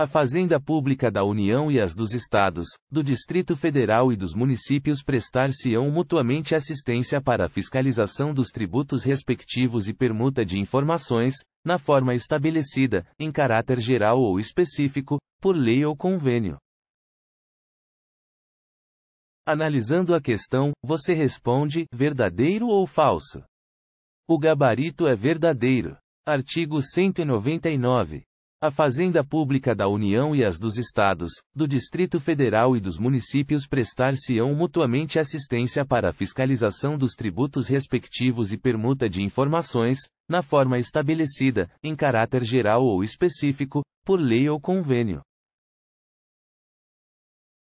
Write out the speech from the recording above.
A Fazenda Pública da União e as dos Estados, do Distrito Federal e dos municípios prestar-se-ão mutuamente assistência para a fiscalização dos tributos respectivos e permuta de informações, na forma estabelecida, em caráter geral ou específico, por lei ou convênio. Analisando a questão, você responde: verdadeiro ou falso? O gabarito é verdadeiro. Artigo 199. A Fazenda Pública da União e as dos Estados, do Distrito Federal e dos municípios prestar-se-ão mutuamente assistência para a fiscalização dos tributos respectivos e permuta de informações, na forma estabelecida, em caráter geral ou específico, por lei ou convênio.